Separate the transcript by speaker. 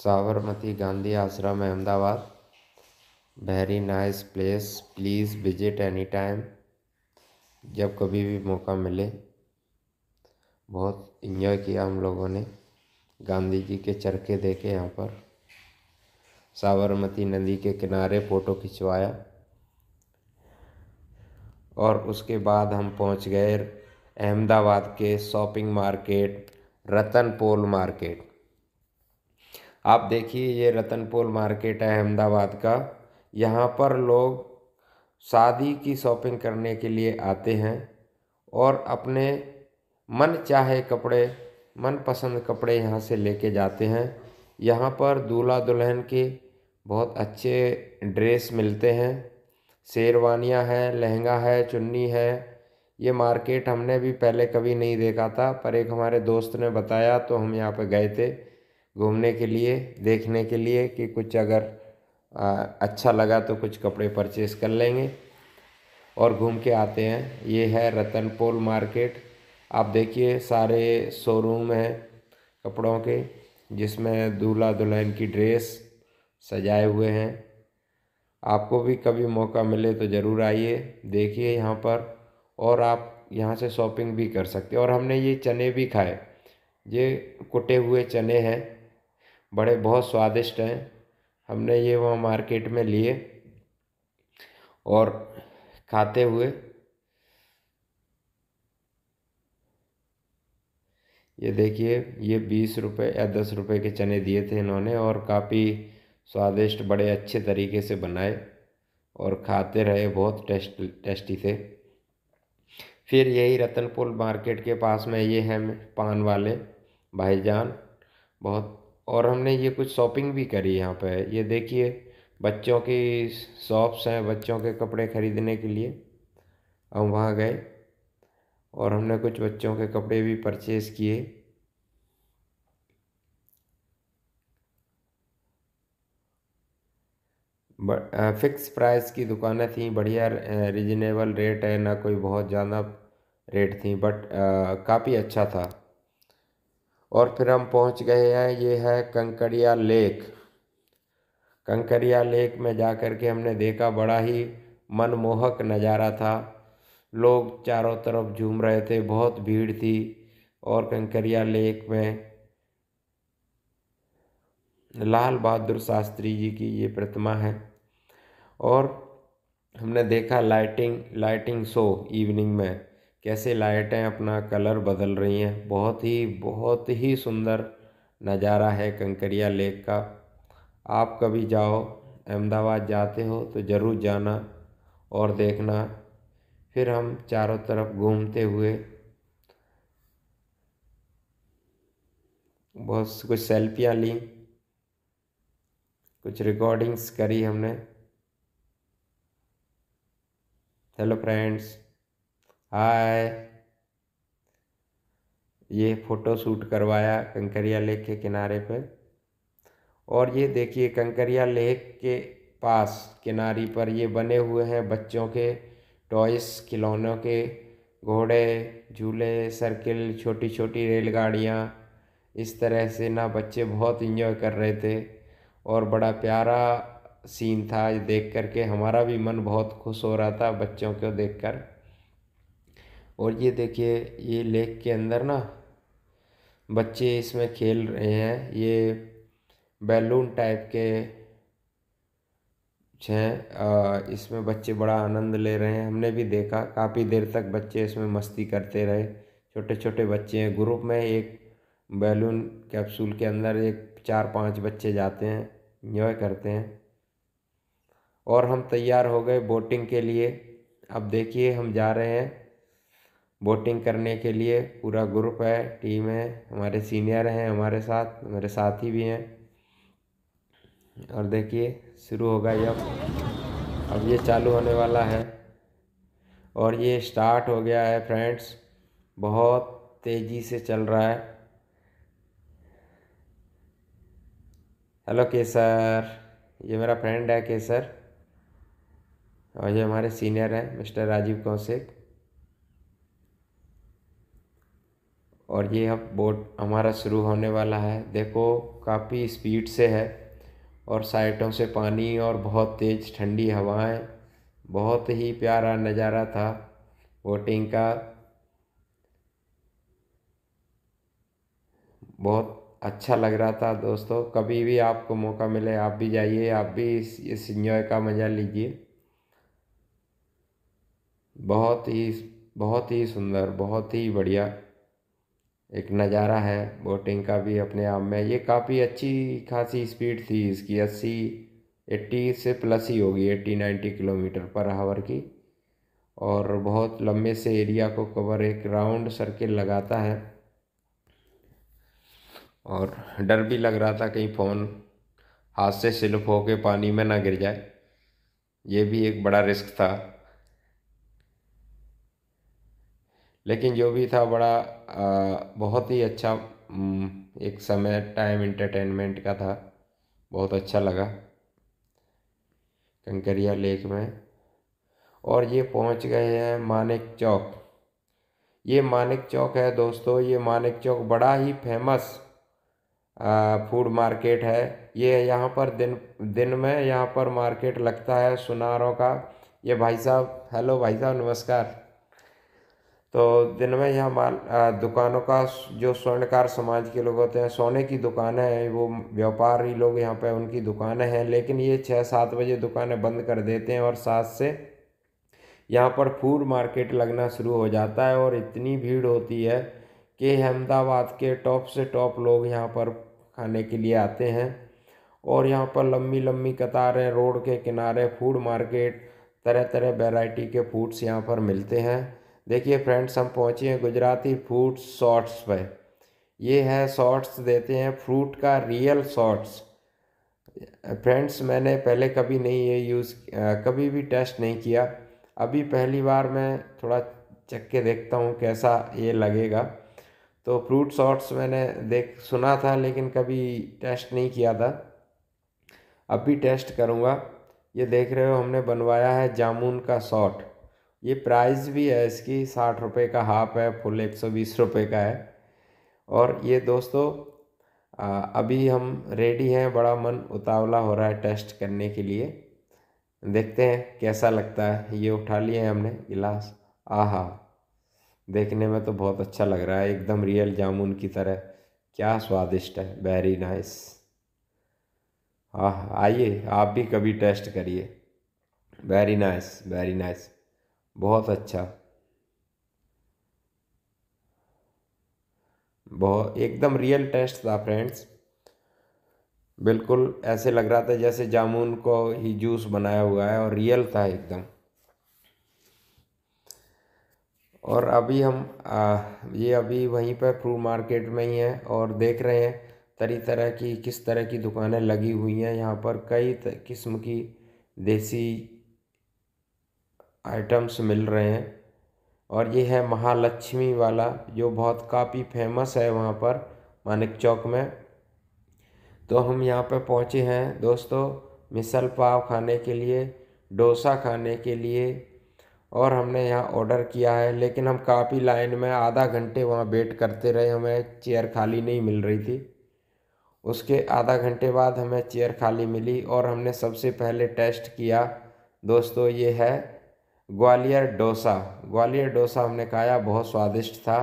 Speaker 1: Sabarmati Gandhi Ashram Ahmedabad very nice place please visit any time जब कभी भी मौका मिले बहुत इन्जॉय किया हम लोगों ने गांधी जी के चरखे देखे यहाँ पर साबरमती नदी के किनारे फ़ोटो खिंचवाया और उसके बाद हम पहुँच गए अहमदाबाद के शॉपिंग मार्केट रतनपोल मार्केट आप देखिए ये रतनपोल मार्केट है अहमदाबाद का यहाँ पर लोग शादी की शॉपिंग करने के लिए आते हैं और अपने मन चाहे कपड़े मनपसंद कपड़े यहाँ से लेके जाते हैं यहाँ पर दूल्हा दुल्हन के बहुत अच्छे ड्रेस मिलते हैं शेरवानियाँ हैं लहंगा है चुन्नी है ये मार्केट हमने भी पहले कभी नहीं देखा था पर एक हमारे दोस्त ने बताया तो हम यहाँ पर गए थे घूमने के लिए देखने के लिए कि कुछ अगर आ, अच्छा लगा तो कुछ कपड़े परचेस कर लेंगे और घूम के आते हैं ये है रतन पोल मार्केट आप देखिए सारे शोरूम हैं कपड़ों के जिसमें दूल्हा दुल्हन की ड्रेस सजाए हुए हैं आपको भी कभी मौका मिले तो ज़रूर आइए देखिए यहाँ पर और आप यहाँ से शॉपिंग भी कर सकते और हमने ये चने भी खाए ये कुटे हुए चने हैं बड़े बहुत स्वादिष्ट हैं हमने ये वहाँ मार्केट में लिए और खाते हुए ये देखिए ये बीस रुपए या दस रुपए के चने दिए थे इन्होंने और काफ़ी स्वादिष्ट बड़े अच्छे तरीके से बनाए और खाते रहे बहुत टेस्ट टेस्टी थे फिर यही रतनपुर मार्केट के पास में ये हैं पान वाले भाईजान बहुत और हमने ये कुछ शॉपिंग भी करी यहाँ पे ये देखिए बच्चों की शॉप्स हैं बच्चों के कपड़े ख़रीदने के लिए हम वहाँ गए और हमने कुछ बच्चों के कपड़े भी परचेज़ किए फिक्स प्राइस की दुकानें थी बढ़िया रिजनेबल रेट है ना कोई बहुत ज़्यादा रेट थी बट काफ़ी अच्छा था और फिर हम पहुंच गए हैं ये है कंकड़िया लेक कंकड़िया लेक में जा कर के हमने देखा बड़ा ही मनमोहक नज़ारा था लोग चारों तरफ झूम रहे थे बहुत भीड़ थी और कंकरिया लेक में लाल बहादुर शास्त्री जी की ये प्रतिमा है और हमने देखा लाइटिंग लाइटिंग शो इवनिंग में कैसे लाइटें अपना कलर बदल रही हैं बहुत ही बहुत ही सुंदर नज़ारा है कंकरिया लेक का आप कभी जाओ अहमदाबाद जाते हो तो ज़रूर जाना और देखना फिर हम चारों तरफ घूमते हुए बहुत कुछ सेल्फियाँ ली कुछ रिकॉर्डिंग्स करी हमने हेलो फ्रेंड्स हाय ये फ़ोटो शूट करवाया कंकरिया लेक के किनारे पे और ये देखिए कंकरिया लेक के पास किनारी पर ये बने हुए हैं बच्चों के टॉयस खिलौनों के घोड़े झूले सर्किल छोटी छोटी रेलगाड़ियाँ इस तरह से ना बच्चे बहुत इन्जॉय कर रहे थे और बड़ा प्यारा सीन था देख कर के हमारा भी मन बहुत खुश हो रहा था बच्चों को देख कर और ये देखिए ये लेक के अंदर ना बच्चे इसमें खेल रहे हैं ये बैलून टाइप के हैं इसमें बच्चे बड़ा आनंद ले रहे हैं हमने भी देखा काफ़ी देर तक बच्चे इसमें मस्ती करते रहे छोटे छोटे बच्चे हैं ग्रुप में एक बैलून कैप्सूल के अंदर एक चार पांच बच्चे जाते हैं इन्जॉय करते हैं और हम तैयार हो गए बोटिंग के लिए अब देखिए हम जा रहे हैं बोटिंग करने के लिए पूरा ग्रुप है टीम है हमारे सीनियर हैं हमारे साथ मेरे साथी भी हैं और देखिए शुरू होगा ये अब ये चालू होने वाला है और ये स्टार्ट हो गया है फ्रेंड्स बहुत तेज़ी से चल रहा है हेलो केसर ये मेरा फ्रेंड है केसर और ये हमारे सीनियर हैं मिस्टर राजीव कौशिक और ये अब बोट हमारा शुरू होने वाला है देखो काफ़ी स्पीड से है और साइटों से पानी और बहुत तेज़ ठंडी हवाएं बहुत ही प्यारा नज़ारा था बोटिंग का बहुत अच्छा लग रहा था दोस्तों कभी भी आपको मौका मिले आप भी जाइए आप भी इस इन्जॉय का मज़ा लीजिए बहुत ही बहुत ही सुंदर बहुत ही बढ़िया एक नज़ारा है बोटिंग का भी अपने आप में ये काफ़ी अच्छी खासी स्पीड थी इसकी अस्सी एट्टी से प्लस ही होगी eighty ninety kilometre per hour की और बहुत लंबे से एरिया को कवर एक राउंड सर्किल लगाता है और डर भी लग रहा था कहीं फ़ोन हाथ से स्लिप होके पानी में ना गिर जाए ये भी एक बड़ा रिस्क था लेकिन जो भी था बड़ा आ, बहुत ही अच्छा एक समय टाइम इंटरटेनमेंट का था बहुत अच्छा लगा कंकरिया लेक में और ये पहुंच गए हैं मानिक चौक ये मानिक चौक है दोस्तों ये मानिक चौक बड़ा ही फेमस फूड मार्केट है ये यहाँ पर दिन दिन में यहाँ पर मार्केट लगता है सुनारों का ये भाई साहब हेलो भाई साहब नमस्कार तो दिन में यह माल दुकानों का जो स्वर्णकार समाज के लोग होते हैं सोने की दुकानें हैं वो व्यापारी लोग यहाँ पर उनकी दुकानें हैं लेकिन ये छः सात बजे दुकानें बंद कर देते हैं और सात से यहाँ पर फूड मार्केट लगना शुरू हो जाता है और इतनी भीड़ होती है कि अहमदाबाद के टॉप से टॉप लोग यहाँ पर खाने के लिए आते हैं और यहाँ पर लंबी लंबी कतारें रोड के किनारे फूड मार्केट तरह तरह वैरायटी के फूड्स यहाँ पर मिलते हैं देखिए फ्रेंड्स हम पहुँचे हैं गुजराती फ्रूट शॉर्ट्स पर ये है शॉर्ट्स देते हैं फ्रूट का रियल शॉर्ट्स फ्रेंड्स मैंने पहले कभी नहीं ये यूज़ कभी भी टेस्ट नहीं किया अभी पहली बार मैं थोड़ा चख के देखता हूँ कैसा ये लगेगा तो फ्रूट शॉर्ट्स मैंने देख सुना था लेकिन कभी टेस्ट नहीं किया था अब भी टेस्ट करूँगा ये देख रहे हो हमने बनवाया है जामुन का शॉर्ट ये प्राइस भी है इसकी साठ रुपये का हाफ है फुल एक सौ बीस रुपये का है और ये दोस्तों अभी हम रेडी हैं बड़ा मन उतावला हो रहा है टेस्ट करने के लिए देखते हैं कैसा लगता है ये उठा लिए हैं हमने गिलास आहा देखने में तो बहुत अच्छा लग रहा है एकदम रियल जामुन की तरह क्या स्वादिष्ट है वेरी नाइस हाँ आइए आप भी कभी टेस्ट करिए वेरी नाइस वेरी नाइस बहुत अच्छा बहुत एकदम रियल टेस्ट था फ्रेंड्स बिल्कुल ऐसे लग रहा था जैसे जामुन को ही जूस बनाया हुआ है और रियल था एकदम और अभी हम आ, ये अभी वहीं पर फ्रू मार्केट में ही हैं और देख रहे हैं तरी तरह की किस तरह की दुकानें लगी हुई हैं यहाँ पर कई किस्म की देसी आइटम्स मिल रहे हैं और ये है महालक्ष्मी वाला जो बहुत काफ़ी फेमस है वहाँ पर मानिक चौक में तो हम यहाँ पर पहुँचे हैं दोस्तों मिसल पाव खाने के लिए डोसा खाने के लिए और हमने यहाँ ऑर्डर किया है लेकिन हम काफ़ी लाइन में आधा घंटे वहाँ वेट करते रहे हमें चेयर खाली नहीं मिल रही थी उसके आधा घंटे बाद हमें चेयर खाली मिली और हमने सबसे पहले टेस्ट किया दोस्तों ये है ग्वालियर डोसा ग्वालियर डोसा हमने खाया बहुत स्वादिष्ट था